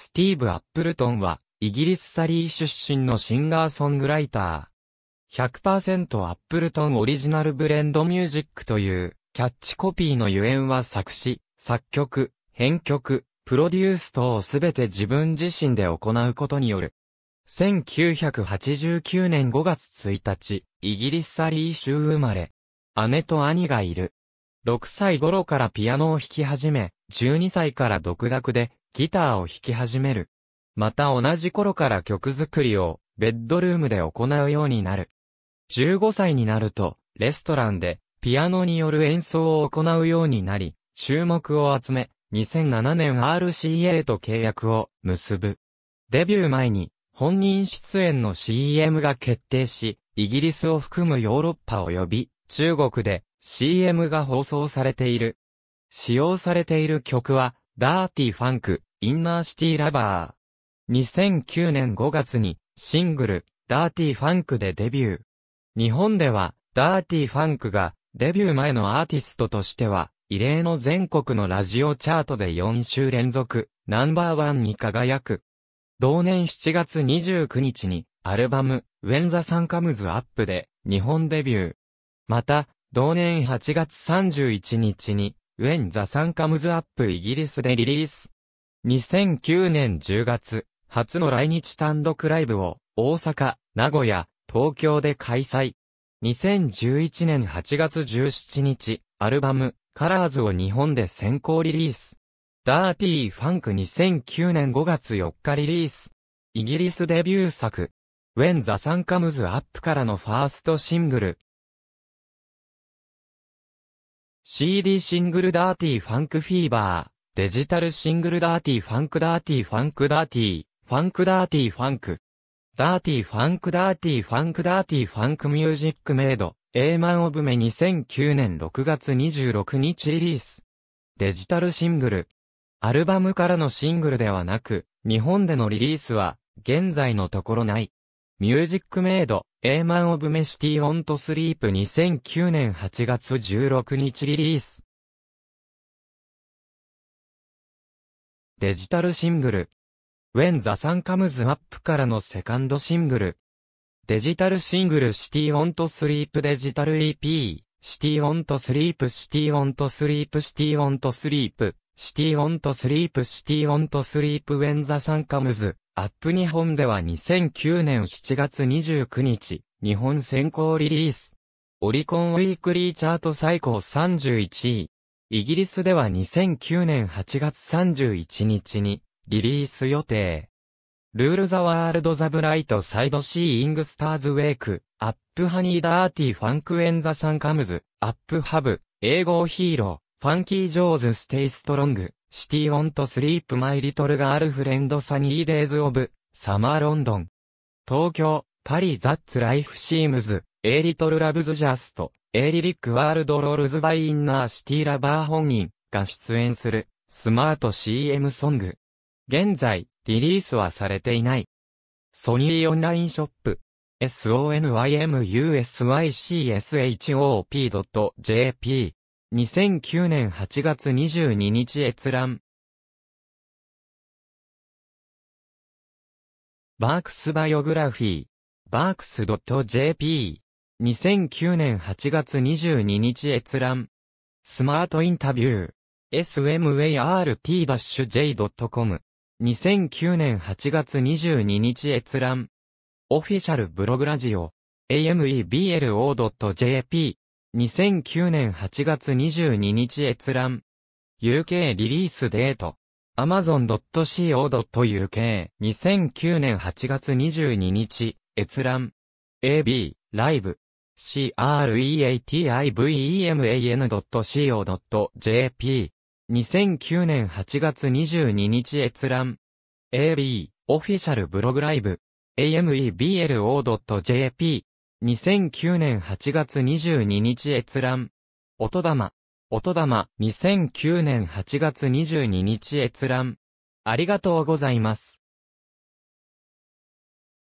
スティーブ・アップルトンは、イギリスサリー出身のシンガーソングライター。100%アップルトンオリジナルブレンドミュージックというキャッチコピーのゆえんは作詞、作曲、編曲、プロデュース等をすべて自分自身で行うことによる。1989年5月1日、イギリスサリー州生まれ。姉と兄がいる。6歳頃からピアノを弾き始め、12歳から独学でギターを弾き始める。また同じ頃から曲作りをベッドルームで行うようになる。15歳になると、レストランでピアノによる演奏を行うようになり、注目を集め、2007年 RCA と契約を結ぶ。デビュー前に本人出演の CM が決定し、イギリスを含むヨーロッパ及び中国で CM が放送されている。使用されている曲はダーティファンク、インナーシティラバー。2009年5月に、シングル、ダーティファンクでデビュー。日本では、ダーティファンクが、デビュー前のアーティストとしては、異例の全国のラジオチャートで4週連続、ナンバーワンに輝く。同年7月29日に、アルバム、ウェンザ・サンカムズ・アップで、日本デビュー。また、同年8月31日に、When the Sun Comes Up イギリスでリリース。2009年10月、初の来日単独ライブを、大阪、名古屋、東京で開催。2011年8月17日、アルバム、カラーズを日本で先行リリース。ダーティーファンク2009年5月4日リリース。イギリスデビュー作。When the Sun Comes Up からのファーストシングル、CD シングルダーティーファンクフィーバー、デジタルシングルダーティーファンクダーティーファンクダーティー、ファンクダーティーファンク。ダーティーファンクダーティーファンクダーティーファンクミュージックメイド、A マンオブメ2009年6月26日リリース。デジタルシングル。アルバムからのシングルではなく、日本でのリリースは、現在のところない。ミュージックメイド、A Man of Mesty on to Sleep 2009年8月16日リリース。デジタルシングル。When the Sun Comes Up からのセカンドシングル。デジタルシングル City on to Sleep デジタル EP。City on to Sleep City on to Sleep City on to Sleep City on to Sleep City on to Sleep When the Sun Comes アップ日本では2009年7月29日、日本先行リリース。オリコンウィークリーチャート最高31位。イギリスでは2009年8月31日にリリース予定。ルールザワールドザブライトサイドシーイングスターズウェイク、アップハニーダーティファンクエンザサンカムズ、アップハブ、英語ヒーロー、ファンキージョーズステイストロング。シティオンとスリープマイリトルガールフレンドサニーデイズオブ、サマーロンドン。東京、パリザッツライフシームズ、エイリトルラブズジャスト、エイリリックワールドロールズバイインナーシティラバー本人が出演する、スマート CM ソング。現在、リリースはされていない。ソニーオンラインショップ、sonymusychop.jp 2009年8月22日閲覧。バークスバイオグラフィー。バークス .jp。2009年8月22日閲覧。スマートインタビュー。smart-j.com。2009年8月22日閲覧。オフィシャルブログラジオ。ameblo.jp。2009年8月22日閲覧。UK リリースデート。amazon.co.uk 2009年8月22日閲覧。AB Live creativeman.co.jp 2009年8月22日閲覧。AB オフィシャルブログライブ。ameblo.jp 2009年8月22日閲覧。音玉。音玉。2009年8月22日閲覧。ありがとうございます。